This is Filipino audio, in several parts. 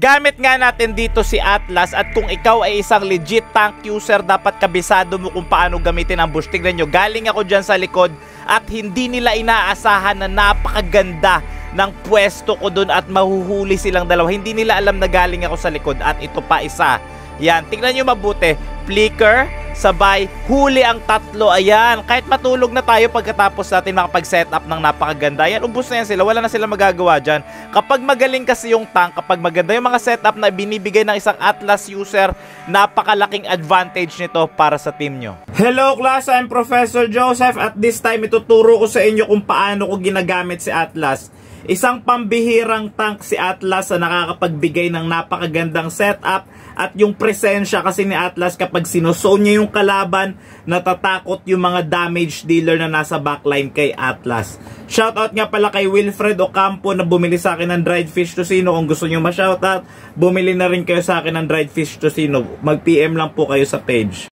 Gamit nga natin dito si Atlas at kung ikaw ay isang legit tank user, dapat kabisado mo kung paano gamitin ang bush. Tignan nyo, galing ako dyan sa likod at hindi nila inaasahan na napakaganda ng pwesto ko doon at mahuhuli silang dalawa. Hindi nila alam na galing ako sa likod at ito pa isa. Yan, tignan nyo mabuti. Flicker, sabay huli ang tatlo. Ayan, kahit matulog na tayo pagkatapos natin makapag-set up ng napakaganda. Ayan, ubus na yan sila. Wala na sila magagawa dyan. Kapag magaling kasi yung tank, kapag maganda yung mga setup na binibigay ng isang Atlas user, napakalaking advantage nito para sa team nyo. Hello class, I'm Professor Joseph. At this time, ituturo ko sa inyo kung paano ko ginagamit si Atlas. Isang pambihirang tank si Atlas na nakakapagbigay ng napakagandang setup at yung presensya kasi ni Atlas kapag sinusone niya yung kalaban, natatakot yung mga damage dealer na nasa backline kay Atlas. Shoutout nga pala kay Wilfred Ocampo na bumili sa akin ng dried fish to Kung gusto nyo ma-shoutout, bumili na rin kayo sa akin ng dried fish to Mag-PM lang po kayo sa page.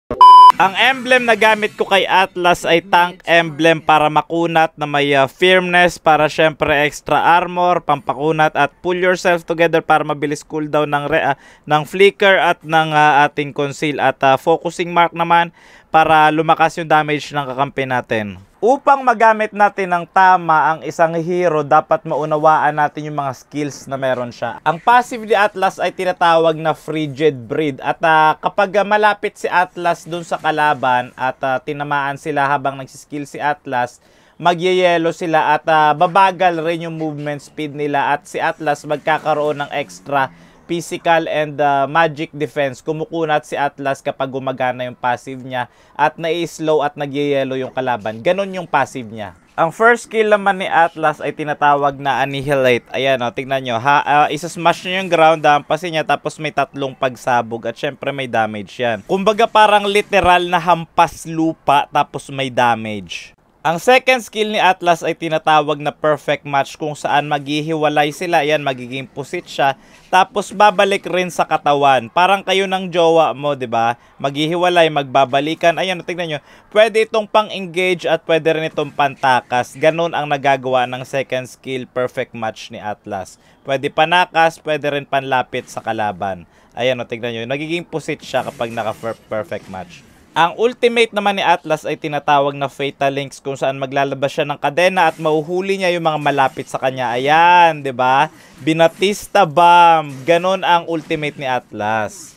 Ang emblem na gamit ko kay Atlas ay tank emblem para makunat na may uh, firmness para syempre extra armor, pampakunat at pull yourself together para mabilis cooldown ng, re, uh, ng flicker at ng uh, ating conceal. At uh, focusing mark naman para lumakas yung damage ng kakampi natin. Upang magamit natin ng tama ang isang hero, dapat maunawaan natin yung mga skills na meron siya. Ang passive ni Atlas ay tinatawag na Frigid Breed at uh, kapag malapit si Atlas dun sa kalaban at uh, tinamaan sila habang nagsiskill si Atlas, magyeyelo sila at uh, babagal rin yung movement speed nila at si Atlas magkakaroon ng extra physical and uh, magic defense. Kumukunat si Atlas kapag gumagana yung passive niya at nai-slow at nagyayelo yung kalaban. Ganon yung passive niya. Ang first skill naman ni Atlas ay tinatawag na Annihilate. Ayan o, oh, tignan nyo. Ha, uh, isasmash nyo yung ground, hampasin ah, niya, tapos may tatlong pagsabog at syempre may damage yan. Kumbaga parang literal na hampas lupa tapos may damage. Ang second skill ni Atlas ay tinatawag na perfect match kung saan maghihiwalay sila. Yan, magiging pusit siya. Tapos babalik rin sa katawan. Parang kayo ng jowa mo, di ba? Maghihiwalay, magbabalikan. Ayan, tingnan nyo. Pwede itong pang-engage at pwede rin itong pantakas. Ganun ang nagagawa ng second skill perfect match ni Atlas. Pwede panakas, pwede rin panlapit sa kalaban. Ayan, tingnan nyo. Nagiging pusit siya kapag naka-perfect match. Ang ultimate naman ni Atlas ay tinatawag na Fatal Links kung saan maglalabas siya ng kadena at mauhuli niya yung mga malapit sa kanya. Ayan, 'di ba? Binatista Bomb. Ganon ang ultimate ni Atlas.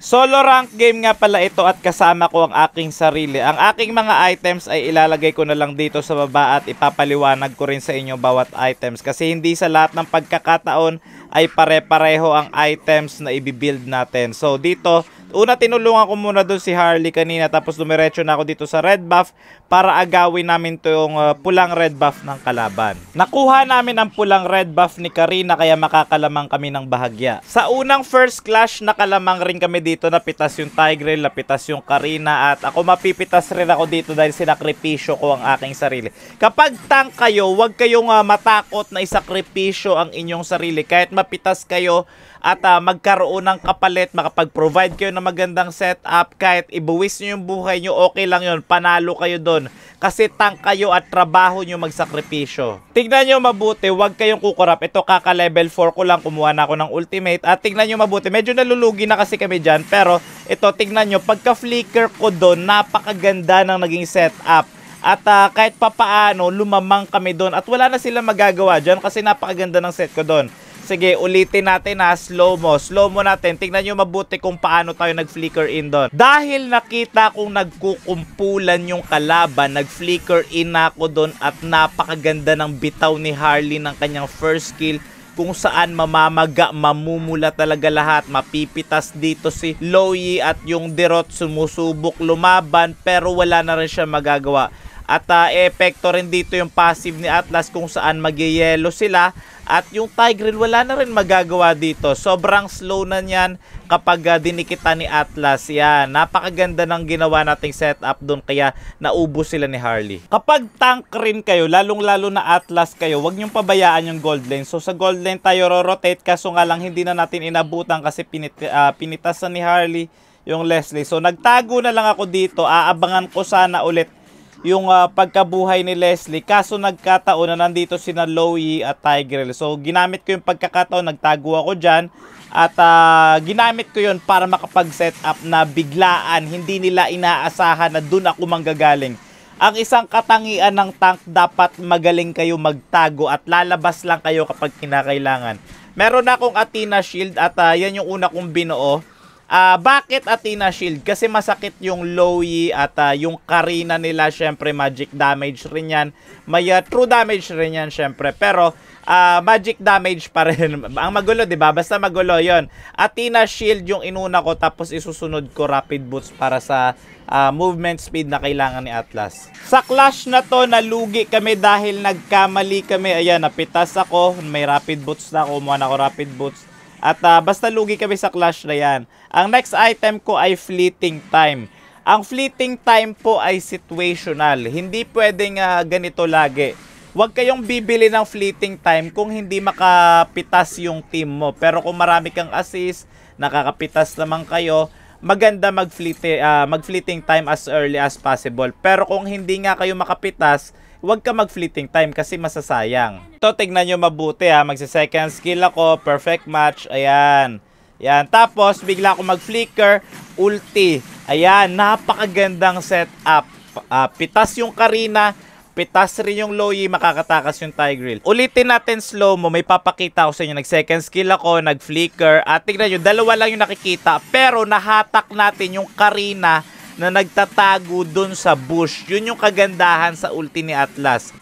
Solo rank game nga pala ito at kasama ko ang aking sarili. Ang aking mga items ay ilalagay ko na lang dito sa baba at ipapaliwanag ko rin sa inyo bawat items. Kasi hindi sa lahat ng pagkakataon ay pare-pareho ang items na ibibuild natin. So dito, Una, tinulungan ko muna doon si Harley kanina tapos dumiretso na ako dito sa red buff para agawin namin yung uh, ah, pulang red buff ng kalaban. Nakuha namin ang pulang red buff ni Karina kaya makakalamang kami ng bahagya. Sa unang first clash, nakalamang rin kami dito. Napitas yung Tigrel, napitas yung Karina at ako mapipitas rin ako dito dahil sinakripisyo ko ang aking sarili. Kapag tank kayo, huwag kayong uh, matakot na isakripisyo ang inyong sarili. Kahit mapitas kayo, at uh, magkaroon ng kapalit, makapag-provide kayo ng magandang setup, kahit ibuwis nyo yung buhay nyo, okay lang yon panalo kayo doon. Kasi tank kayo at trabaho nyo magsakripisyo. Tignan nyo mabuti, huwag kayong kukurap. Ito kaka level 4 ko lang, kumuha na ako ng ultimate. At tignan nyo mabuti, medyo nalulugi na kasi kami dyan, pero ito tignan nyo, pagka flicker ko doon, napakaganda ng naging setup. At uh, kahit papaano, lumamang kami doon. At wala na silang magagawa dyan kasi napakaganda ng set ko doon. Sige, ulitin natin ha. Slow mo. Slow mo natin. Tingnan nyo mabuti kung paano tayo nag-flicker in doon. Dahil nakita kong nagkukumpulan yung kalaban, nag-flicker in ako doon at napakaganda ng bitaw ni Harley ng kanyang first kill kung saan mamamaga, mamumula talaga lahat. Mapipitas dito si Loyi at yung Derot sumusubok lumaban pero wala na rin siya magagawa. At uh, epekto rin dito yung passive ni Atlas kung saan magyayelo sila at yung tie wala na rin magagawa dito. Sobrang slow na niyan kapag uh, dinikita ni Atlas. Yan, napakaganda ng ginawa nating setup doon kaya naubos sila ni Harley. Kapag tank rin kayo, lalong-lalo na Atlas kayo, wag niyong pabayaan yung gold lane. So sa gold lane tayo ro-rotate kaso nga lang hindi na natin inabutan kasi pinit, uh, pinitasan ni Harley yung Leslie. So nagtago na lang ako dito. Aabangan ko sana ulit yung uh, pagkabuhay ni Leslie. Kaso nagkataon na nandito sina Lowy at Tigrel. So ginamit ko yung pagkakataon, nagtago ako dyan. At uh, ginamit ko yon para makapag-set up na biglaan, hindi nila inaasahan na dun ako manggagaling. Ang isang katangian ng tank dapat magaling kayo magtago at lalabas lang kayo kapag kinakailangan. Meron na akong Athena Shield at uh, yan yung una kong binuo. Uh, bakit Athena Shield? Kasi masakit yung Lowy at uh, yung Karina nila, syempre magic damage rin yan. May uh, true damage rin yan, syempre. Pero uh, magic damage pa rin. Ang magulo, di ba? Basta magulo yon. Athena Shield yung inuna ko, tapos isusunod ko Rapid Boots para sa uh, movement speed na kailangan ni Atlas. Sa clash na to, nalugi kami dahil nagkamali kami. Ayan, napitas ako. May Rapid Boots na. Kumuha na ako Rapid Boots at uh, basta lugi kami sa clash na yan. Ang next item ko ay fleeting time. Ang fleeting time po ay situational. Hindi pwedeng uh, ganito lagi. Huwag kayong bibili ng fleeting time kung hindi makapitas yung team mo. Pero kung marami kang assist, nakakapitas naman kayo, maganda ah, mag-fleeting uh, mag time as early as possible. Pero kung hindi nga kayo makapitas, huwag ka mag-fleeting time kasi masasayang. Ito, tignan nyo mabuti ha. Magsa-second skill ako, perfect match. Ayan. Ayan. Tapos, bigla ako mag-flicker, ulti. Ayan, napakagandang setup. Uh, pitas yung Karina, pitas rin yung Loyi, makakatakas yung Tigreal. Ulitin natin slow mo, may papakita ako sa inyo. Nag-second skill ako, nag-flicker. At tignan nyo, dalawa lang yung nakikita. Pero nahatak natin yung Karina na nagtatago dun sa bush. Yun yung kagandahan sa ulti ni Atlas.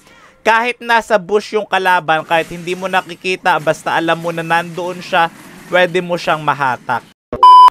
Kahit nasa bush yung kalaban, kahit hindi mo nakikita, basta alam mo na nandoon siya, pwede mo siyang mahatak.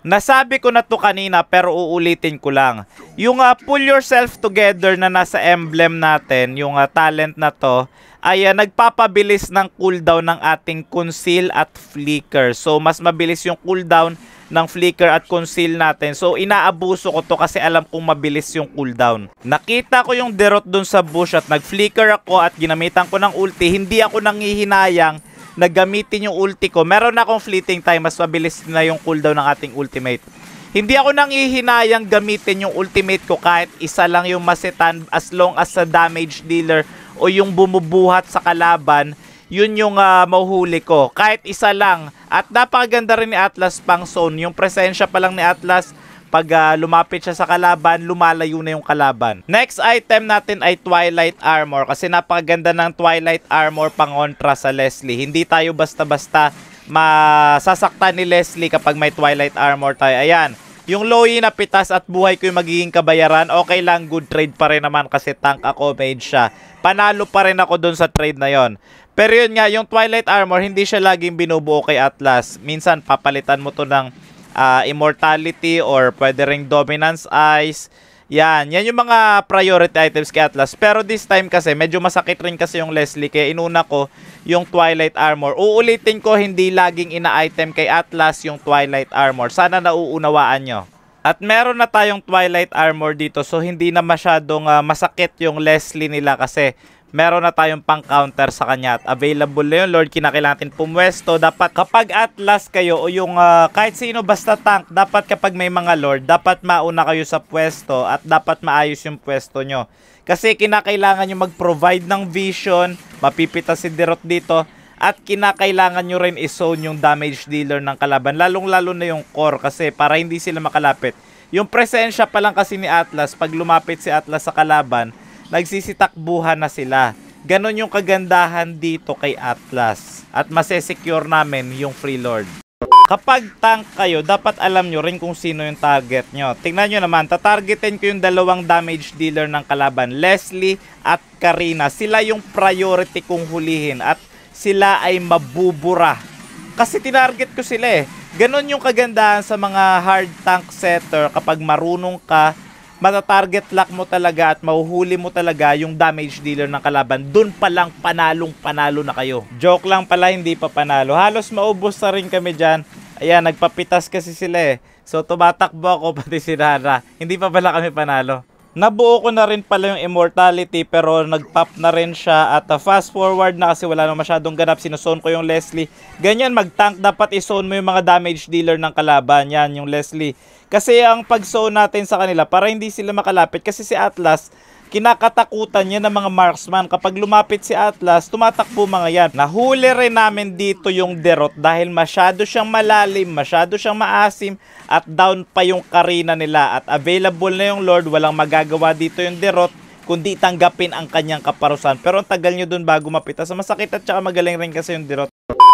Nasabi ko na to kanina pero uulitin ko lang. Yung uh, pull yourself together na nasa emblem natin, yung uh, talent na to, ay uh, nagpapabilis ng cooldown ng ating conceal at flicker. So mas mabilis yung cooldown ng flicker at conceal natin. So inaabuso ko to kasi alam kong mabilis yung cooldown. Nakita ko yung derot dun sa bush at nag-flicker ako at ginamitan ko ng ulti. Hindi ako nangihinayang naggamitin yung ulti ko. Meron na akong fleeting time, mas mabilis na yung cooldown ng ating ultimate. Hindi ako nangihinayang gamitin yung ultimate ko kahit isa lang yung masetan as long as sa damage dealer o yung bumubuhat sa kalaban yun yung uh, ah, mahuhuli ko. Kahit isa lang. At napakaganda rin ni Atlas pang zone. Yung presensya pa lang ni Atlas pag uh, lumapit siya sa kalaban, lumalayo na yung kalaban. Next item natin ay Twilight Armor kasi napakaganda ng Twilight Armor pangontra sa Leslie. Hindi tayo basta-basta masasaktan ni Leslie kapag may Twilight Armor tayo. Ayan, yung Lowy na pitas at buhay ko yung magiging kabayaran, okay lang, good trade pa rin naman kasi tank ako, mage siya. Panalo pa rin ako dun sa trade na yon. Pero yun nga, yung Twilight Armor, hindi siya laging binubuo kay Atlas. Minsan, papalitan mo to ng uh, Immortality or pwede ring Dominance Eyes. Yan, yan yung mga priority items kay Atlas. Pero this time kasi, medyo masakit rin kasi yung Leslie. Kaya inuna ko yung Twilight Armor. Uulitin ko, hindi laging ina-item kay Atlas yung Twilight Armor. Sana nauunawaan nyo. At meron na tayong Twilight Armor dito. So, hindi na masyadong uh, masakit yung Leslie nila kasi meron na tayong pang counter sa kanya at available na yun Lord kinakailangan natin pumwesto dapat kapag at last kayo o yung uh, kahit sino basta tank dapat kapag may mga Lord dapat mauna kayo sa pwesto at dapat maayos yung pwesto nyo kasi kinakailangan nyo mag-provide ng vision mapipita si Derot dito at kinakailangan nyo rin isown yung damage dealer ng kalaban lalong lalo na yung core kasi para hindi sila makalapit yung presensya pa lang kasi ni Atlas pag lumapit si Atlas sa kalaban nagsisitakbuhan na sila. Ganon yung kagandahan dito kay Atlas. At masesecure namin yung Free Lord. Kapag tank kayo, dapat alam nyo rin kung sino yung target nyo. Tingnan nyo naman, tatargetin ko yung dalawang damage dealer ng kalaban, Leslie at Karina. Sila yung priority kong hulihin at sila ay mabubura. Kasi tinarget ko sila eh. Ganon yung kagandahan sa mga hard tank setter kapag marunong ka matatarget lock mo talaga at mahuhuli mo talaga yung damage dealer ng kalaban. Doon pa lang panalong panalo na kayo. Joke lang pala, hindi pa panalo. Halos maubos na rin kami dyan. Ayan, nagpapitas kasi sila eh. So tumatakbo ako pati si Nara. Hindi pa pala kami panalo. Nabuo ko na rin pala yung immortality pero nagpop na rin siya at uh, fast forward na kasi wala na masyadong ganap. Sinusone ko yung Leslie. Ganyan mag-tank dapat isone mo yung mga damage dealer ng kalaban. Yan yung Leslie. Kasi ang pag zone natin sa kanila para hindi sila makalapit kasi si Atlas kinakatakutan niya ng mga marksman. Kapag lumapit si Atlas, tumatakbo mga yan. Nahuli rin namin dito yung Derot dahil masyado siyang malalim, masyado siyang maasim at down pa yung karina nila. At available na yung Lord, walang magagawa dito yung Derot kundi tanggapin ang kanyang kaparusan. Pero ang tagal niyo dun bago mapita. So masakit at saka magaling rin kasi yung Derot.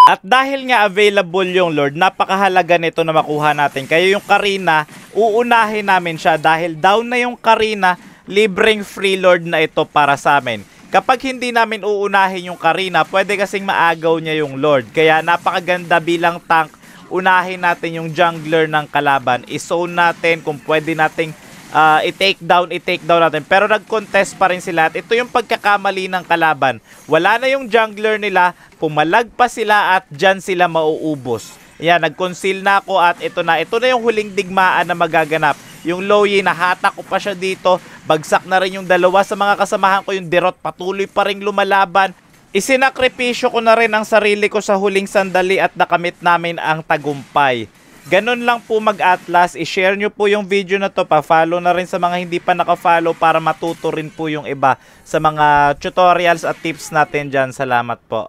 At dahil nga available yung Lord, napakahalaga nito na makuha natin. Kaya yung Karina, uunahin namin siya dahil down na yung Karina, libreng free Lord na ito para sa amin. Kapag hindi namin uunahin yung Karina, pwede kasing maagaw niya yung Lord. Kaya napakaganda bilang tank, unahin natin yung jungler ng kalaban. I-zone natin kung pwede nating uh, i-take down, i-take down natin. Pero nag-contest pa rin sila at ito yung pagkakamali ng kalaban. Wala na yung jungler nila, pumalag pa sila at dyan sila mauubos. Yan, nag-conceal na ako at ito na. Ito na yung huling digmaan na magaganap. Yung Loyi, nahatak ko pa siya dito. Bagsak na rin yung dalawa sa mga kasamahan ko. Yung Derot, patuloy pa rin lumalaban. Isinakripisyo ko na rin ang sarili ko sa huling sandali at nakamit namin ang tagumpay. Ganun lang po mag-Atlas. I-share nyo po yung video na to. Pa-follow na rin sa mga hindi pa naka-follow para matuto rin po yung iba sa mga tutorials at tips natin dyan. Salamat po.